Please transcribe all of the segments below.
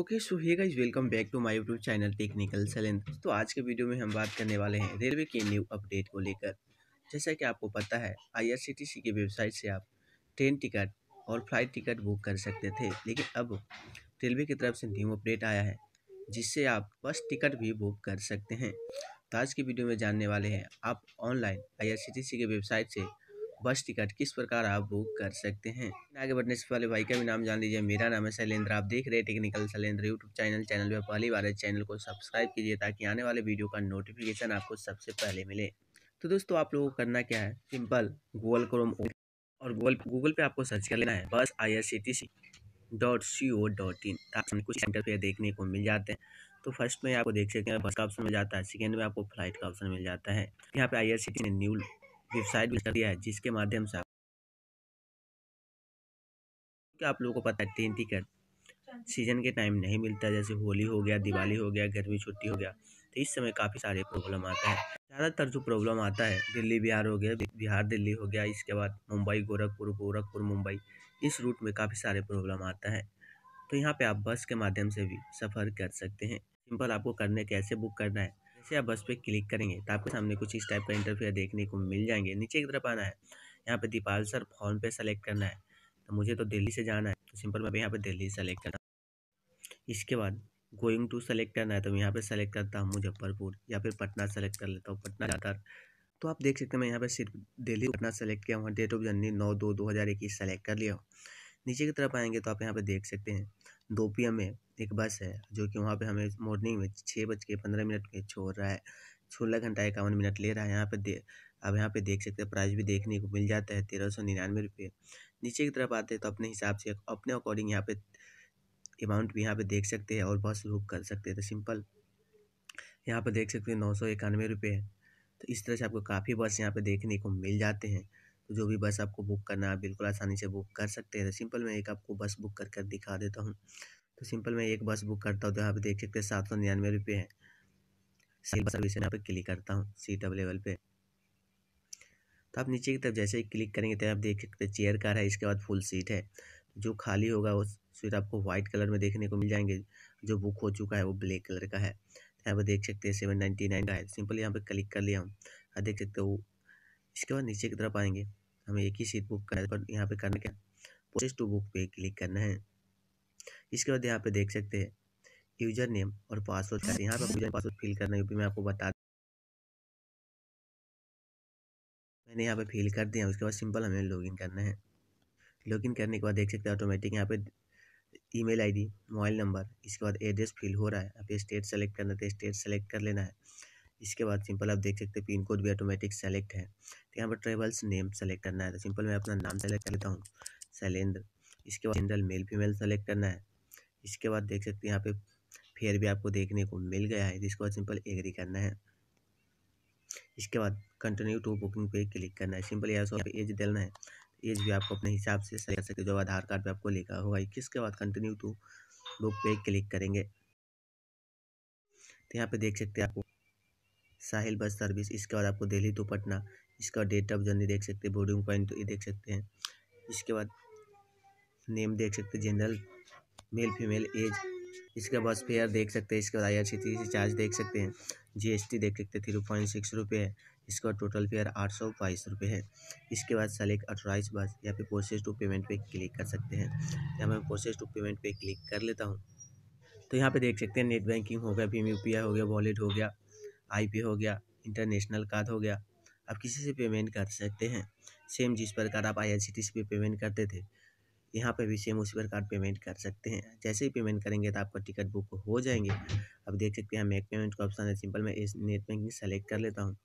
okay so hey guys welcome back to my YouTube channel Technical Salon तो आज के video में हम बात करने वाले हैं रेलवे के न्यू अपडेट को लेकर जैसा कि आपको पता है आईआरसीटीसी की वेबसाइट से आप ट्रेन टिकट और फ्लाइट टिकट बुक कर सकते थे लेकिन अब रेलवे की तरफ से न्यू अपडेट आया है जिससे आप बस टिकट भी बुक कर सकते हैं तो आज की वीडियो में जानने वाले हैं आप ऑनलाइन आई की वेबसाइट से बस टिकट किस प्रकार आप बुक कर सकते हैं आगे बढ़ने से पहले भाई का भी नाम जान लीजिए मेरा नाम है शैलेंद्र आप देख रहे हैं Technical Shailendra YouTube channel channel पर पहली बार चैनल को सब्सक्राइब कीजिए ताकि आने वाले वीडियो का नोटिफिकेशन आपको सबसे पहले मिले तो दोस्तों आप लोगों को करना क्या है सिंपल गूगल क्रोम और गूगल गूगल पे आपको सर्च कर लेना है बस I R C T C dot C O dot in आपको कुछ इंटरफेयर देखने को मिल जाते हैं तो फर्स्ट में आपको देख सकते हैं बस का ऑप्शन मिल जाता है सेकेंड में आपको फ्लाइट का ऑप्शन मिल जाता है यहाँ पे I R C T C new website भी कर दिया है जिसके माध्यम से आप क्या आप लोगों को पता है तीन टिकट सीज़न के टाइम नहीं मिलता जैसे होली हो गया दिवाली हो गया गर्मी छुट्टी हो गया तो इस समय काफ़ी सारे प्रॉब्लम आता है ज़्यादातर जो प्रॉब्लम आता है दिल्ली बिहार हो गया बिहार दिल्ली हो गया इसके बाद मुंबई गोरखपुर गोरखपुर मुंबई इस रूट में काफ़ी सारे प्रॉब्लम आता है तो यहाँ पे आप बस के माध्यम से भी सफ़र कर सकते हैं सिंपल आपको करने कैसे बुक करना है जैसे आप बस पे क्लिक करेंगे तो आपके सामने कुछ इस टाइप का इंटरफेयर देखने को मिल जाएंगे नीचे की तरफ आना है यहाँ पे दीपाल सर फोन पे सेलेक्ट करना है तो मुझे तो दिल्ली से जाना है तो सिंपल तो मैं यहाँ पे दिल्ली सेलेक्ट करना इसके बाद गोइंग टू सेलेक्ट करना है तो यहाँ पे सेलेक्ट करता हूँ मुजफ्फरपुर या फिर पटना सेलेक्ट कर लेता हूँ पटना जाता तो आप देख सकते हैं मैं यहाँ पे सिर्फ दिल्ली पटना सेलेक्ट किया हूँ डेट ऑफ जर्नी नौ दो दो हज़ार इक्कीस सेलेक्ट कर लिया हूँ नीचे की तरफ आएंगे तो आप यहाँ पे देख सकते हैं दोपिया में एक बस है जो कि वहाँ पे हमें मॉर्निंग में छः बज के पंद्रह मिनट के छोड़ रहा है सोलह घंटा इक्यावन मिनट ले रहा है यहाँ पे दे आप यहाँ पे देख सकते हैं प्राइस भी देखने को मिल जाता है तेरह सौ निन्यानवे रुपये नीचे की तरफ आते हैं तो अपने हिसाब से अपने अकॉर्डिंग यहाँ पे अमाउंट भी यहाँ पे देख सकते हैं और बस बुक कर सकते हैं तो सिंपल यहाँ पर देख सकते हैं नौ सौ इक्यानवे रुपये तो इस तरह से आपको काफ़ी बस यहाँ पर देखने को मिल जाते हैं तो जो भी बस आपको बुक करना है बिल्कुल आसानी से बुक कर सकते हैं तो सिंपल मैं एक आपको बस बुक कर कर दिखा देता हूँ तो सिंपल मैं एक बस बुक करता हूँ तो यहाँ पर देख सकते हैं सात सौ निन्यानवे रुपये है सेल सर्विस यहाँ पर क्लिक करता हूँ सीट अवेलेबल पर तो आप नीचे की तरफ जैसे ही क्लिक करेंगे तो आप देख सकते हैं चेयर कार है इसके बाद फुल सीट है जो खाली होगा वो सीट आपको व्हाइट कलर में देखने को मिल जाएंगे जो बुक हो चुका है वो ब्लैक कलर का है तो यहाँ पर देख सकते हैं सेवन नाइन्टी नाइन का है सिंपल यहाँ पर क्लिक कर लिया हूँ देख सकते हो इसके बाद नीचे की तरफ आएंगे हमें एक ही सीट बुक करना पर यहाँ पे करने का प्रोसेस टू बुक पे क्लिक करना है इसके बाद यहाँ पे देख सकते हैं यूजर नेम और पासवर्ड चाहिए यहाँ पर यूजर पासवर्ड फिल करना है मैं आपको बता मैंने यहाँ पे फिल कर दिया उसके बाद सिंपल हमें लॉगिन करना है लॉगिन करने के बाद देख सकते हैं ऑटोमेटिक यहाँ पे ईमेल आईडी मोबाइल नंबर इसके बाद एड्रेस फिल हो रहा है आप स्टेट सेलेक्ट करना है स्टेट तो सेलेक्ट कर लेना है इसके बाद सिंपल आप देख सकते हैं पिन कोड भी ऑटोमेटिक सेलेक्ट है तो यहाँ पर ट्रेवल्स नेम सेलेक्ट करना है तो सिंपल मैं अपना नाम सेलेक्ट कर लेता हूँ शैलेंद्र इसके बाद जनरल मेल फीमेल सेलेक्ट करना है इसके बाद देख सकते हैं यहाँ पे फेयर भी आपको देखने को मिल गया है तो इसके बाद सिंपल एग्री करना है इसके बाद कंटिन्यू टू बुकिंग पे क्लिक करना है सिंपल यहाँ पे एज देना है एज भी आपको अपने हिसाब से कर सकते जो आधार कार्ड पे आपको लिखा होगा इसके बाद कंटिन्यू टू बुक पे क्लिक करेंगे तो यहाँ पे देख सकते हैं आपको साहिल बस सर्विस इसके बाद आपको दिल्ली टू पटना इसका डेट ऑफ जर्नी देख सकते हैं बोर्डिंग पॉइंट तो ये देख सकते हैं इसके बाद नेम देख सकते हैं जनरल मेल फीमेल एज इसके बाद फेयर देख सकते हैं इसके बाद आई से चार्ज देख सकते हैं जीएसटी देख सकते हैं थ्री पॉइंट सिक्स रुपये है इसका टोटल फेयर आठ सौ बाईस रुपये है इसके बाद सेलेक्ट अट्ठाईस बस यहाँ पे प्रोसेस टू पेमेंट पे क्लिक कर सकते हैं या मैं प्रोसेस टू पेमेंट पे क्लिक कर लेता हूँ तो यहाँ पे देख सकते हैं नेट बैंकिंग हो गया भीम यू हो गया वॉलेट हो गया आई हो गया इंटरनेशनल कार्ड हो गया आप किसी से पेमेंट कर सकते हैं सेम जिस प्रकार आप आई पे पेमेंट करते थे यहाँ पे भी सेम उसी प्रकार पेमेंट कर सकते हैं जैसे ही पेमेंट करेंगे तो आपका टिकट बुक हो जाएंगे अब देख सकते हैं मेक पेमेंट का ऑप्शन है सिंपल मैं इस नेट बैंकिंग सेलेक्ट कर लेता हूँ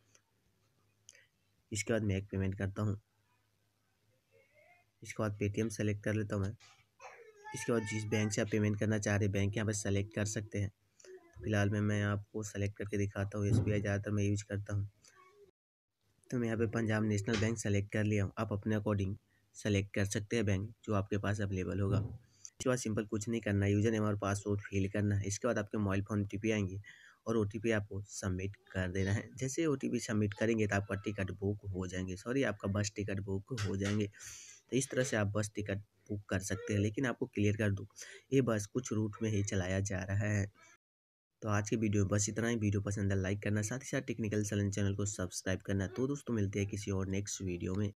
इसके बाद मेक पेमेंट करता हूँ इसके बाद पेटीएम सेलेक्ट कर लेता हूँ मैं इसके बाद जिस बैंक से आप पेमेंट करना चाह रहे हैं बैंक यहाँ पर सेलेक्ट कर सकते हैं फ़िलहाल में मैं आपको सेलेक्ट करके दिखाता हूँ एस ज़्यादातर मैं यूज करता हूँ तो मैं यहाँ पे पंजाब नेशनल बैंक सेलेक्ट कर लिया हूँ आप अपने अकॉर्डिंग सेलेक्ट कर सकते हैं बैंक जो आपके पास अवेलेबल होगा इसके बाद सिंपल कुछ नहीं करना यूज़र नेम और पासवर्ड फिल करना है इसके बाद आपके मोबाइल फ़ोन ओ आएंगे और ओ आपको सबमिट कर देना है जैसे ओ सबमिट करेंगे तो आपका टिकट बुक हो जाएंगे सॉरी आपका बस टिकट बुक हो जाएंगे तो इस तरह से आप बस टिकट बुक कर सकते हैं लेकिन आपको क्लियर कर दूँ ये बस कुछ रूट में ही चलाया जा रहा है तो आज के वीडियो में बस इतना ही वीडियो पसंद है लाइक करना साथ ही साथ टेक्निकल सलन चैनल को सब्सक्राइब करना तो दोस्तों मिलते हैं किसी और नेक्स्ट वीडियो में